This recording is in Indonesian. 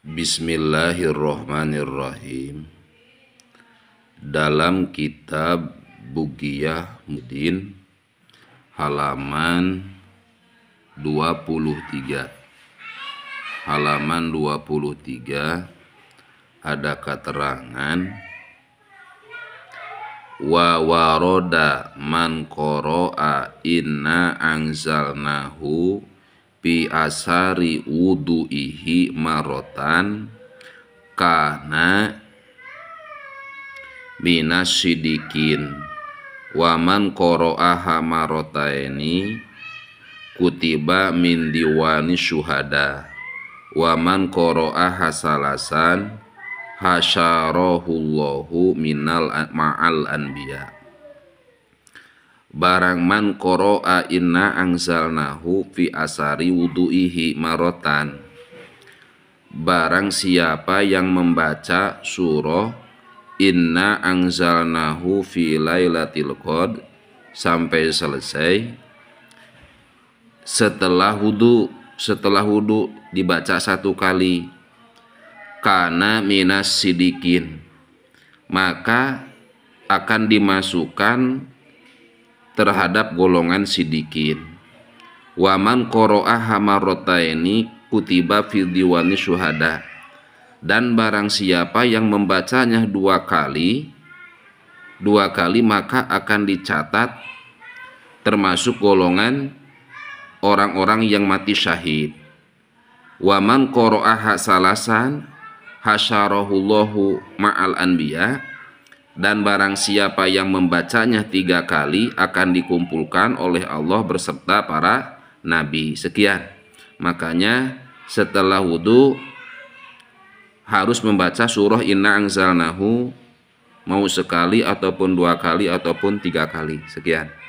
Bismillahirrohmanirrohim Dalam kitab Bugiyah Mudin Halaman 23 Halaman 23 Ada keterangan Wa waroda man koro'a inna angzalnahu bi asari ihi marotan kana minasidikin waman koroaha marotaini kutiba min diwani syuhada waman koroaha salasan hasyarohullohu minal ma'al anbiya' barang man koroa inna angzalnahu fi asari wudu'ihi marotan barang siapa yang membaca surah inna angzalnahu fi lailatul qad sampai selesai setelah wudu setelah wudu dibaca satu kali karena minas sidikin maka akan dimasukkan terhadap golongan sidikin. Waman koro'ah ini kutiba fidiwani syuhada. Dan barang siapa yang membacanya dua kali, dua kali maka akan dicatat termasuk golongan orang-orang yang mati syahid. Waman koro'ah salasan hasyarohullahu ma'al anbiya' dan barang siapa yang membacanya tiga kali akan dikumpulkan oleh Allah berserta para nabi. Sekian. Makanya setelah wudhu harus membaca surah Inna Angzalnahu mau sekali ataupun dua kali ataupun tiga kali. Sekian.